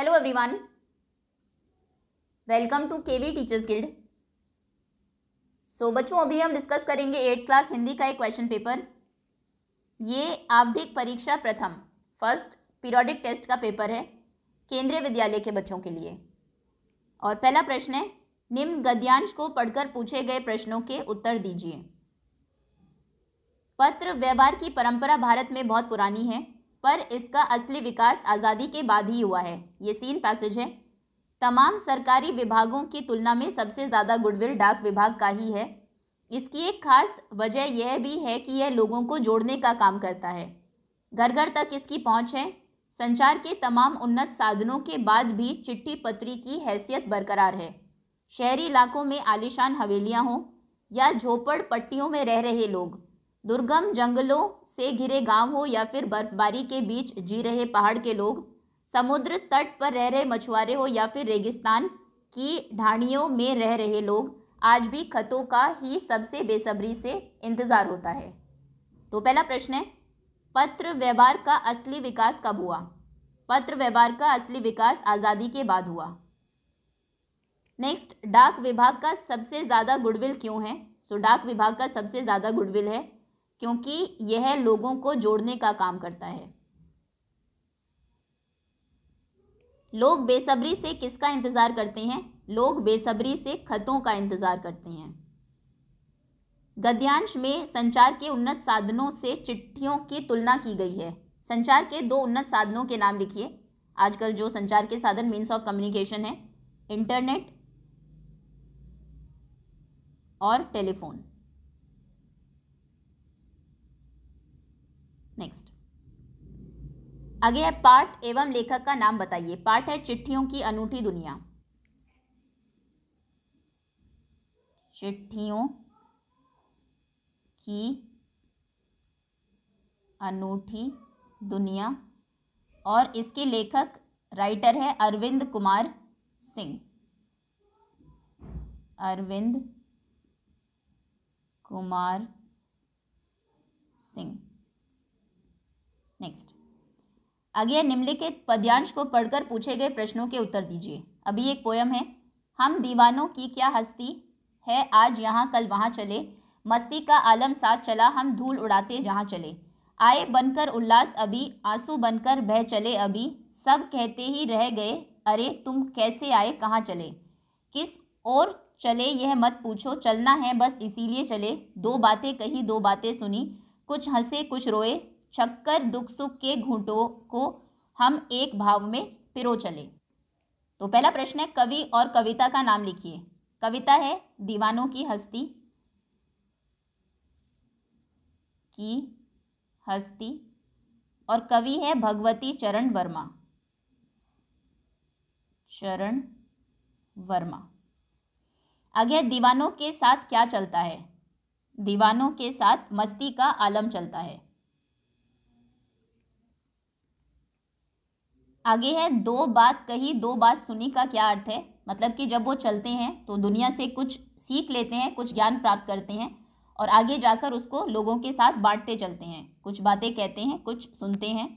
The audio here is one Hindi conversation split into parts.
Hello everyone welcome to KV teachers guild so बच्चों अभी हम डिस्कस करेंगे एट्थ क्लास हिंदी का एक क्वेश्चन पेपर ये आवधिक परीक्षा प्रथम फर्स्ट पीरियोडिक टेस्ट का पेपर है केंद्रीय विद्यालय के बच्चों के लिए और पहला प्रश्न है निम्न गद्यांश को पढ़कर पूछे गए प्रश्नों के उत्तर दीजिए पत्र व्यवहार की परंपरा भारत में बहुत पुरानी है पर इसका असली विकास आज़ादी के बाद ही हुआ है ये सीन पैसेज है तमाम सरकारी विभागों की तुलना में सबसे ज़्यादा गुडविल डाक विभाग का ही है इसकी एक खास वजह यह भी है कि यह लोगों को जोड़ने का काम करता है घर घर तक इसकी पहुंच है संचार के तमाम उन्नत साधनों के बाद भी चिट्ठी पत्री की हैसियत बरकरार है शहरी इलाकों में आलिशान हवेलियाँ हों या झोपड़ पट्टियों में रह रहे लोग दुर्गम जंगलों से घिरे गांव हो या फिर बर्फबारी के बीच जी रहे पहाड़ के लोग समुद्र तट पर रह रहे मछुआरे हो या फिर रेगिस्तान की ढाणियों में रह रहे लोग आज भी खतों का ही सबसे बेसब्री से इंतज़ार होता है तो पहला प्रश्न है पत्र व्यवहार का असली विकास कब हुआ पत्र व्यवहार का असली विकास आज़ादी के बाद हुआ नेक्स्ट डाक विभाग का सबसे ज़्यादा गुडविल क्यों है सो डाक विभाग का सबसे ज़्यादा गुडविल है क्योंकि यह लोगों को जोड़ने का काम करता है लोग बेसब्री से किसका इंतज़ार करते हैं लोग बेसब्री से खतों का इंतज़ार करते हैं गद्यांश में संचार के उन्नत साधनों से चिट्ठियों की तुलना की गई है संचार के दो उन्नत साधनों के नाम लिखिए आजकल जो संचार के साधन मीन्स ऑफ कम्युनिकेशन है इंटरनेट और टेलीफोन नेक्स्ट आगे है पाठ एवं लेखक का नाम बताइए पाठ है चिट्ठियों की अनूठी दुनिया चिट्ठियों की अनूठी दुनिया और इसके लेखक राइटर है अरविंद कुमार सिंह अरविंद कुमार सिंह नेक्स्ट आगे निम्नलिखित पद्यांश को पढ़कर पूछे गए प्रश्नों के उत्तर दीजिए अभी एक पोयम है हम दीवानों की क्या हस्ती है आज यहाँ कल वहाँ चले मस्ती का आलम साथ चला हम धूल उड़ाते जहाँ चले आए बनकर उल्लास अभी आंसू बनकर बह चले अभी सब कहते ही रह गए अरे तुम कैसे आए कहाँ चले किस और चले यह मत पूछो चलना है बस इसीलिए चले दो बातें कही दो बातें सुनी कुछ हंसे कुछ रोए शक्कर दुख सुख के घुटों को हम एक भाव में पिरो चले तो पहला प्रश्न है कवि और कविता का नाम लिखिए कविता है दीवानों की हस्ती की हस्ती और कवि है भगवती चरण वर्मा चरण वर्मा आगे दीवानों के साथ क्या चलता है दीवानों के साथ मस्ती का आलम चलता है आगे है दो बात कही दो बात सुनी का क्या अर्थ है मतलब कि जब वो चलते हैं तो दुनिया से कुछ सीख लेते हैं कुछ ज्ञान प्राप्त करते हैं और आगे जाकर उसको लोगों के साथ बांटते चलते हैं कुछ बातें कहते हैं कुछ सुनते हैं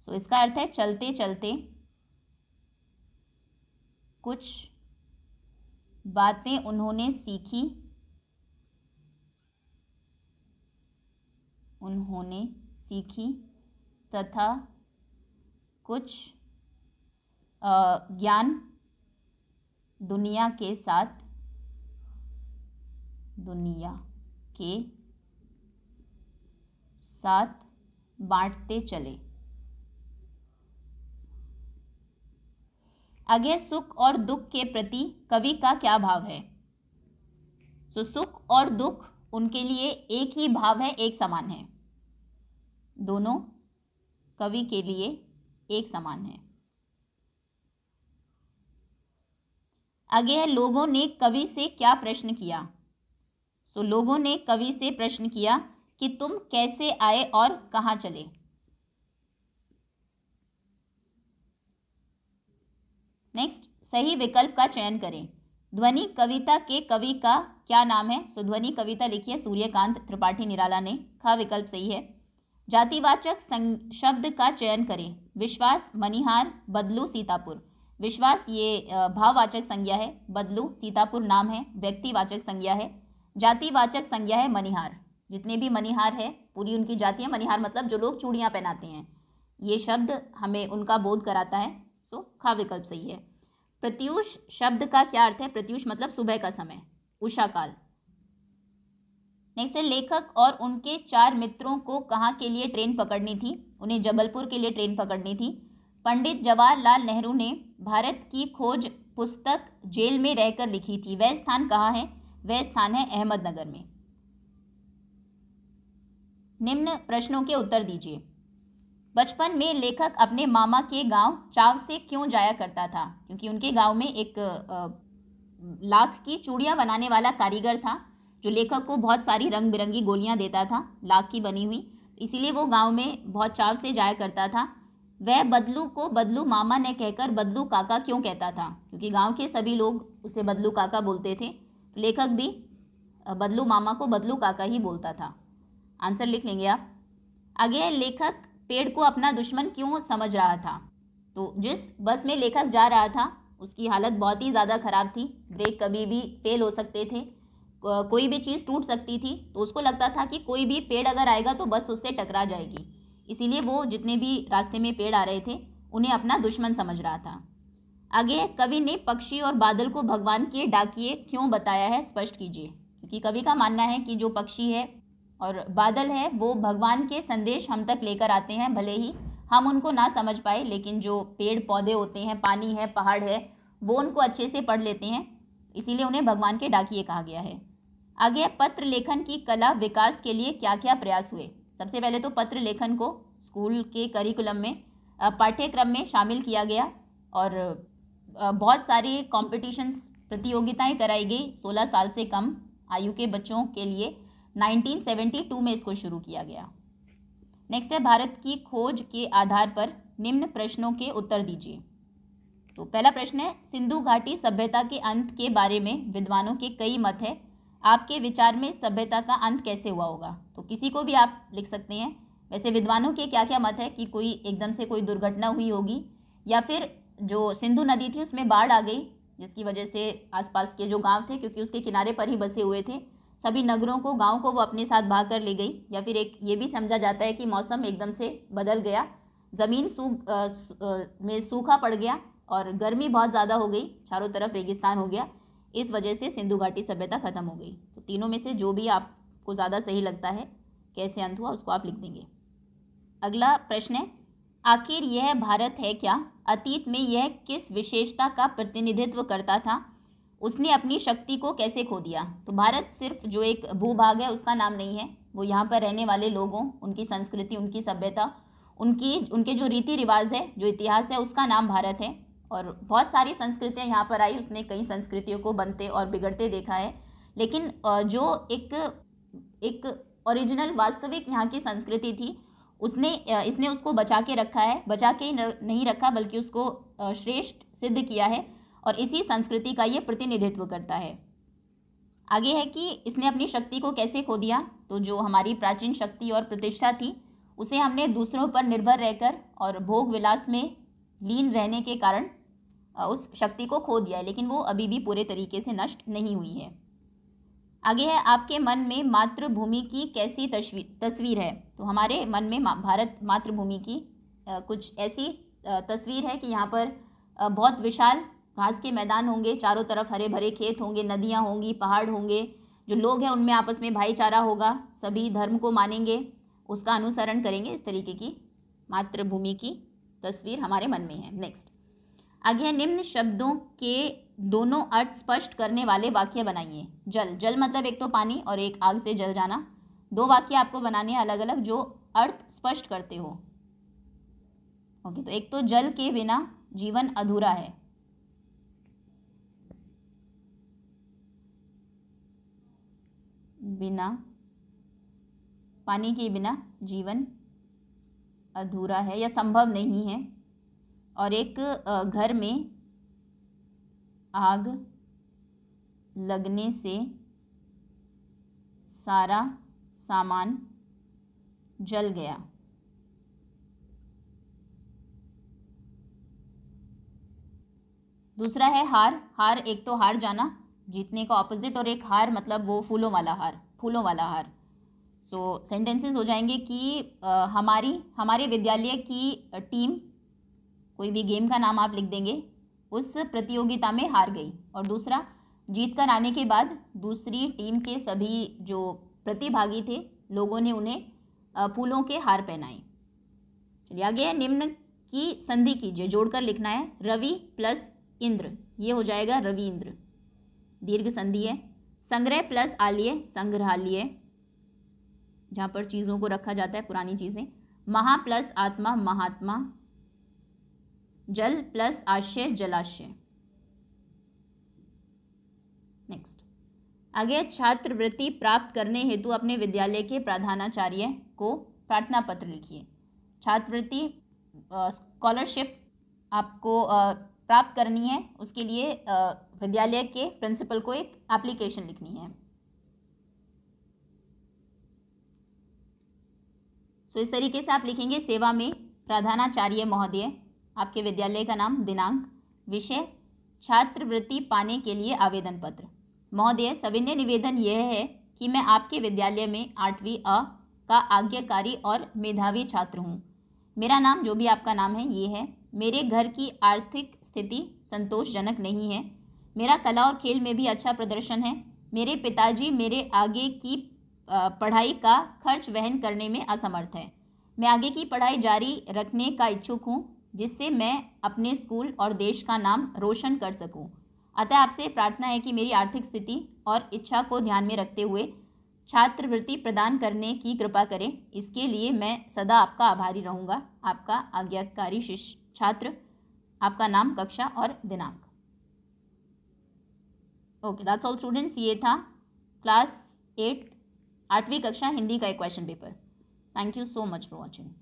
सो so, इसका अर्थ है चलते चलते कुछ बातें उन्होंने सीखी उन्होंने सीखी तथा कुछ ज्ञान दुनिया के साथ दुनिया के साथ बांटते चले आगे सुख और दुख के प्रति कवि का क्या भाव है सो सुख और दुख उनके लिए एक ही भाव है एक समान है दोनों कवि के लिए एक समान है आगे है लोगों ने कवि से क्या प्रश्न किया सो so, लोगों ने कवि से प्रश्न किया कि तुम कैसे आए और कहाँ चले नेक्स्ट सही विकल्प का चयन करें ध्वनि कविता के कवि का क्या नाम है सो so, ध्वनि कविता लिखी है सूर्यकांत त्रिपाठी निराला ने ख विकल्प सही है जातिवाचक शब्द का चयन करें विश्वास मनिहार बदलू सीतापुर विश्वास ये भाववाचक संज्ञा है बदलू सीतापुर नाम है व्यक्तिवाचक संज्ञा है जातिवाचक संज्ञा है मनिहार जितने भी मनिहार है पूरी उनकी जाति है मनिहार मतलब जो लोग चूड़ियाँ पहनाते हैं ये शब्द हमें उनका बोध कराता है सो खा विकल्प सही है प्रत्यूष शब्द का क्या अर्थ है प्रत्यूष मतलब सुबह का समय उषा काल नेक्स्ट है लेखक और उनके चार मित्रों को कहाँ के लिए ट्रेन पकड़नी थी उन्हें जबलपुर के लिए ट्रेन पकड़नी थी पंडित जवाहरलाल नेहरू ने भारत की खोज पुस्तक जेल में रहकर लिखी थी वह स्थान कहाँ है वह स्थान है अहमदनगर में निम्न प्रश्नों के उत्तर दीजिए बचपन में लेखक अपने मामा के गांव चाव से क्यों जाया करता था क्योंकि उनके गांव में एक लाख की चूड़ियाँ बनाने वाला कारीगर था जो लेखक को बहुत सारी रंग बिरंगी गोलियां देता था लाख की बनी हुई इसीलिए वो गांव में बहुत चाव से जाया करता था वह बदलू को बदलू मामा ने कहकर बदलू काका क्यों कहता था क्योंकि गांव के सभी लोग उसे बदलू काका बोलते थे लेखक भी बदलू मामा को बदलू काका ही बोलता था आंसर लिख लेंगे आप आगे लेखक पेड़ को अपना दुश्मन क्यों समझ रहा था तो जिस बस में लेखक जा रहा था उसकी हालत बहुत ही ज़्यादा ख़राब थी ब्रेक कभी भी फेल हो सकते थे कोई भी चीज़ टूट सकती थी तो उसको लगता था कि कोई भी पेड़ अगर आएगा तो बस उससे टकरा जाएगी इसीलिए वो जितने भी रास्ते में पेड़ आ रहे थे उन्हें अपना दुश्मन समझ रहा था आगे कवि ने पक्षी और बादल को भगवान के डाकिए क्यों बताया है स्पष्ट कीजिए क्योंकि कवि का मानना है कि जो पक्षी है और बादल है वो भगवान के संदेश हम तक लेकर आते हैं भले ही हम उनको ना समझ पाए लेकिन जो पेड़ पौधे होते हैं पानी है पहाड़ है वो उनको अच्छे से पढ़ लेते हैं इसीलिए उन्हें भगवान के डाकिए कहा गया है आगे पत्र लेखन की कला विकास के लिए क्या क्या प्रयास हुए सबसे पहले तो पत्र लेखन को स्कूल के करिकुलम में पाठ्यक्रम में शामिल किया गया और बहुत सारी कॉम्पिटिशन्स प्रतियोगिताएं कराई गई 16 साल से कम आयु के बच्चों के लिए 1972 में इसको शुरू किया गया नेक्स्ट है भारत की खोज के आधार पर निम्न प्रश्नों के उत्तर दीजिए तो पहला प्रश्न है सिंधु घाटी सभ्यता के अंत के बारे में विद्वानों के कई मत हैं आपके विचार में सभ्यता का अंत कैसे हुआ होगा तो किसी को भी आप लिख सकते हैं वैसे विद्वानों के क्या क्या मत है कि कोई एकदम से कोई दुर्घटना हुई होगी या फिर जो सिंधु नदी थी उसमें बाढ़ आ गई जिसकी वजह से आसपास के जो गांव थे क्योंकि उसके किनारे पर ही बसे हुए थे सभी नगरों को गांव को वो अपने साथ भाग कर ले गई या फिर एक ये भी समझा जाता है कि मौसम एकदम से बदल गया ज़मीन सूख में सूखा पड़ गया और गर्मी बहुत ज़्यादा हो गई चारों तरफ रेगिस्तान हो गया इस वजह से सिंधु घाटी सभ्यता खत्म हो गई तो तीनों में से जो भी आपको ज़्यादा सही लगता है कैसे अंत हुआ उसको आप लिख देंगे अगला प्रश्न है आखिर यह भारत है क्या अतीत में यह किस विशेषता का प्रतिनिधित्व करता था उसने अपनी शक्ति को कैसे खो दिया तो भारत सिर्फ जो एक भूभाग है उसका नाम नहीं है वो यहाँ पर रहने वाले लोगों उनकी संस्कृति उनकी सभ्यता उनकी उनके जो रीति रिवाज है जो इतिहास है उसका नाम भारत है और बहुत सारी संस्कृतियाँ यहाँ पर आई उसने कई संस्कृतियों को बनते और बिगड़ते देखा है लेकिन जो एक एक ओरिजिनल वास्तविक यहाँ की संस्कृति थी उसने इसने उसको बचा के रखा है बचा के नहीं रखा बल्कि उसको श्रेष्ठ सिद्ध किया है और इसी संस्कृति का ये प्रतिनिधित्व करता है आगे है कि इसने अपनी शक्ति को कैसे खो दिया तो जो हमारी प्राचीन शक्ति और प्रतिष्ठा थी उसे हमने दूसरों पर निर्भर रहकर और भोग विलास में लीन रहने के कारण उस शक्ति को खो दिया है लेकिन वो अभी भी पूरे तरीके से नष्ट नहीं हुई है आगे है आपके मन में मातृभूमि की कैसी तस्वीर तस्वीर है तो हमारे मन में भारत मातृभूमि की कुछ ऐसी तस्वीर है कि यहाँ पर बहुत विशाल घास के मैदान होंगे चारों तरफ हरे भरे खेत होंगे नदियाँ होंगी पहाड़ होंगे जो लोग हैं उनमें आपस में भाईचारा होगा सभी धर्म को मानेंगे उसका अनुसरण करेंगे इस तरीके की मातृभूमि की तस्वीर हमारे मन में है नेक्स्ट आगे निम्न शब्दों के दोनों अर्थ स्पष्ट करने वाले वाक्य बनाइए जल जल मतलब एक तो पानी और एक आग से जल जाना दो वाक्य आपको बनाने हैं अलग अलग जो अर्थ स्पष्ट करते हो ओके तो एक तो जल के बिना जीवन अधूरा है बिना पानी के बिना जीवन अधूरा है या संभव नहीं है और एक घर में आग लगने से सारा सामान जल गया दूसरा है हार हार एक तो हार जाना जीतने का ऑपोजिट और एक हार मतलब वो फूलों वाला हार फूलों वाला हार सो so, सेंटेंसेस हो जाएंगे कि आ, हमारी हमारे विद्यालय की टीम कोई भी गेम का नाम आप लिख देंगे उस प्रतियोगिता में हार गई और दूसरा जीत कर आने के बाद दूसरी टीम के सभी जो प्रतिभागी थे लोगों ने उन्हें फूलों के हार पहनाए चलिए आगे है निम्न की संधि कीजिए जोड़कर लिखना है रवि प्लस इंद्र ये हो जाएगा रवि इंद्र दीर्घ संधि है संग्रह प्लस आलिय संग्रहालय जहाँ पर चीज़ों को रखा जाता है पुरानी चीज़ें महा प्लस आत्मा महात्मा जल प्लस आशय जलाशय नेक्स्ट आगे छात्रवृत्ति प्राप्त करने हेतु अपने विद्यालय के प्रधानाचार्य को प्रार्थना पत्र लिखिए छात्रवृत्ति स्कॉलरशिप आपको आ, प्राप्त करनी है उसके लिए विद्यालय के प्रिंसिपल को एक एप्लीकेशन लिखनी है सो so, इस तरीके से आप लिखेंगे सेवा में प्रधानाचार्य महोदय आपके विद्यालय का नाम दिनांक विषय छात्रवृत्ति पाने के लिए आवेदन पत्र महोदय सविनय निवेदन यह है कि मैं आपके विद्यालय में आठवीं अ का आज्ञाकारी और मेधावी छात्र हूँ मेरा नाम जो भी आपका नाम है ये है मेरे घर की आर्थिक स्थिति संतोषजनक नहीं है मेरा कला और खेल में भी अच्छा प्रदर्शन है मेरे पिताजी मेरे आगे की पढ़ाई का खर्च वहन करने में असमर्थ है मैं आगे की पढ़ाई जारी रखने का इच्छुक हूँ जिससे मैं अपने स्कूल और देश का नाम रोशन कर सकूं। अतः आपसे प्रार्थना है कि मेरी आर्थिक स्थिति और इच्छा को ध्यान में रखते हुए छात्रवृत्ति प्रदान करने की कृपा करें इसके लिए मैं सदा आपका आभारी रहूँगा आपका आज्ञाकारी शिष्य छात्र आपका नाम कक्षा और दिनांक ओके दैट्स ऑल स्टूडेंट्स ये था क्लास एट आठवीं कक्षा हिंदी का एक question paper thank you so much for watching